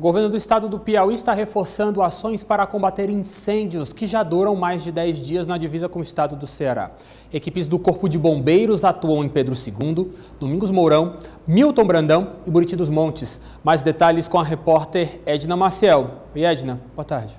O governo do estado do Piauí está reforçando ações para combater incêndios que já duram mais de 10 dias na divisa com o estado do Ceará. Equipes do Corpo de Bombeiros atuam em Pedro II, Domingos Mourão, Milton Brandão e Buriti dos Montes. Mais detalhes com a repórter Edna Maciel. E Edna, boa tarde.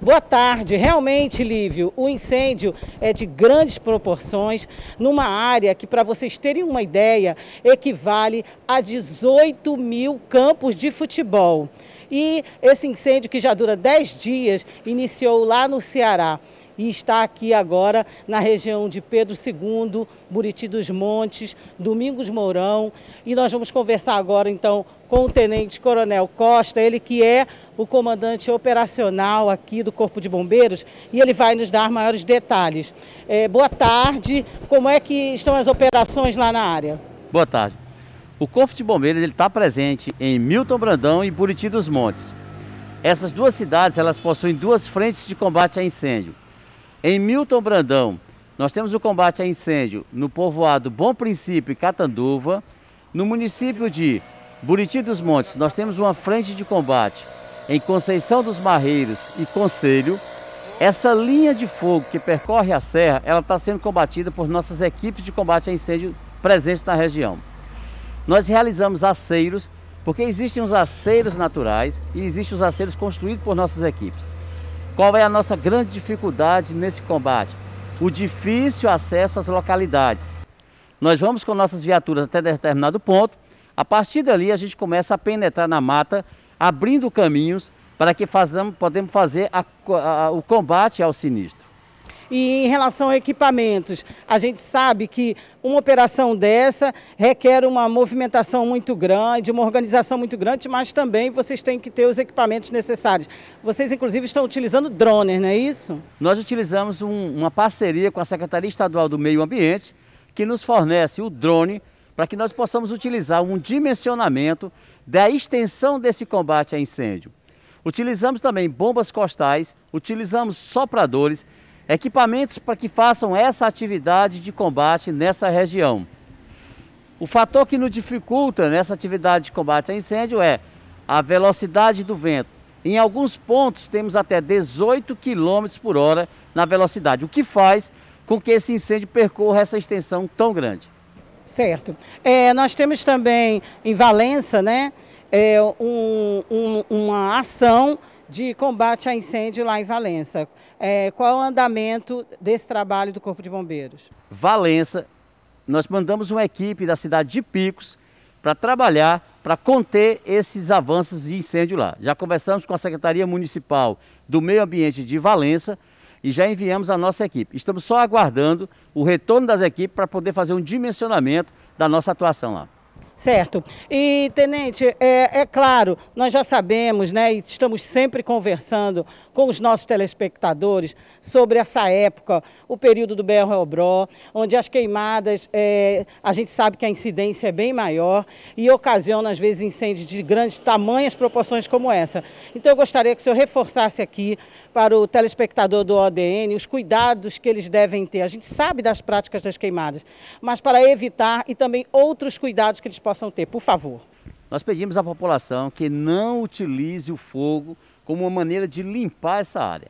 Boa tarde. Realmente, Lívio, o incêndio é de grandes proporções, numa área que, para vocês terem uma ideia, equivale a 18 mil campos de futebol. E esse incêndio, que já dura 10 dias, iniciou lá no Ceará e está aqui agora na região de Pedro II, Buriti dos Montes, Domingos Mourão. E nós vamos conversar agora então com o Tenente Coronel Costa, ele que é o comandante operacional aqui do Corpo de Bombeiros, e ele vai nos dar maiores detalhes. É, boa tarde, como é que estão as operações lá na área? Boa tarde. O Corpo de Bombeiros está presente em Milton Brandão e Buriti dos Montes. Essas duas cidades elas possuem duas frentes de combate a incêndio. Em Milton Brandão, nós temos o combate a incêndio no povoado Bom Princípio e Catanduva. No município de Buriti dos Montes, nós temos uma frente de combate em Conceição dos Marreiros e Conselho. Essa linha de fogo que percorre a serra, ela está sendo combatida por nossas equipes de combate a incêndio presentes na região. Nós realizamos aceiros, porque existem os aceiros naturais e existem os aceiros construídos por nossas equipes. Qual é a nossa grande dificuldade nesse combate? O difícil acesso às localidades. Nós vamos com nossas viaturas até determinado ponto. A partir dali, a gente começa a penetrar na mata, abrindo caminhos para que façamos, podemos fazer a, a, o combate ao sinistro. E em relação a equipamentos, a gente sabe que uma operação dessa requer uma movimentação muito grande, uma organização muito grande, mas também vocês têm que ter os equipamentos necessários. Vocês, inclusive, estão utilizando drones, não é isso? Nós utilizamos um, uma parceria com a Secretaria Estadual do Meio Ambiente, que nos fornece o drone para que nós possamos utilizar um dimensionamento da extensão desse combate a incêndio. Utilizamos também bombas costais, utilizamos sopradores, equipamentos para que façam essa atividade de combate nessa região. O fator que nos dificulta nessa atividade de combate a incêndio é a velocidade do vento. Em alguns pontos temos até 18 km por hora na velocidade, o que faz com que esse incêndio percorra essa extensão tão grande. Certo. É, nós temos também em Valença né, é, um, um, uma ação de combate a incêndio lá em Valença. É, qual o andamento desse trabalho do Corpo de Bombeiros? Valença, nós mandamos uma equipe da cidade de Picos para trabalhar para conter esses avanços de incêndio lá. Já conversamos com a Secretaria Municipal do Meio Ambiente de Valença e já enviamos a nossa equipe. Estamos só aguardando o retorno das equipes para poder fazer um dimensionamento da nossa atuação lá. Certo. E, tenente, é, é, claro, nós já sabemos, né, e estamos sempre conversando com os nossos telespectadores sobre essa época, o período do Berro Elbró, onde as queimadas, é, a gente sabe que a incidência é bem maior e ocasiona, às vezes, incêndios de grandes tamanhas proporções como essa. Então, eu gostaria que o senhor reforçasse aqui para o telespectador do ODN os cuidados que eles devem ter. A gente sabe das práticas das queimadas, mas para evitar e também outros cuidados que eles possam ter, por favor. Nós pedimos à população que não utilize o fogo como uma maneira de limpar essa área.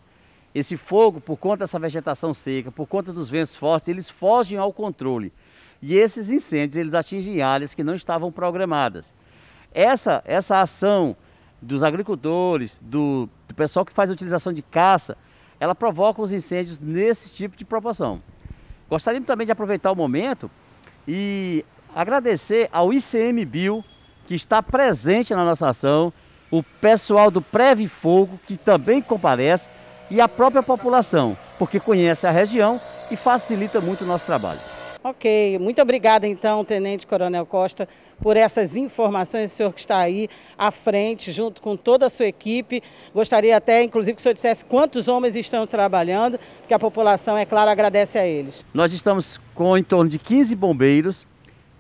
Esse fogo, por conta dessa vegetação seca, por conta dos ventos fortes, eles fogem ao controle. E esses incêndios, eles atingem áreas que não estavam programadas. Essa, essa ação dos agricultores, do, do pessoal que faz a utilização de caça, ela provoca os incêndios nesse tipo de proporção. Gostaríamos também de aproveitar o momento e Agradecer ao ICM Bio, que está presente na nossa ação, o pessoal do Preve Fogo, que também comparece, e a própria população, porque conhece a região e facilita muito o nosso trabalho. Ok, muito obrigada então, Tenente Coronel Costa, por essas informações, o senhor que está aí à frente, junto com toda a sua equipe. Gostaria até, inclusive, que o senhor dissesse quantos homens estão trabalhando, porque a população, é claro, agradece a eles. Nós estamos com em torno de 15 bombeiros,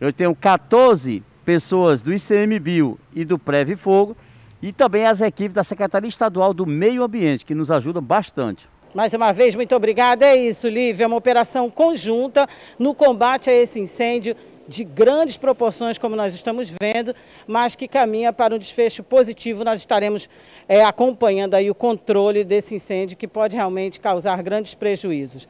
eu tenho 14 pessoas do ICMBio e do Preve Fogo e também as equipes da Secretaria Estadual do Meio Ambiente, que nos ajudam bastante. Mais uma vez, muito obrigada. É isso, Lívia, uma operação conjunta no combate a esse incêndio de grandes proporções, como nós estamos vendo, mas que caminha para um desfecho positivo. Nós estaremos é, acompanhando aí o controle desse incêndio que pode realmente causar grandes prejuízos.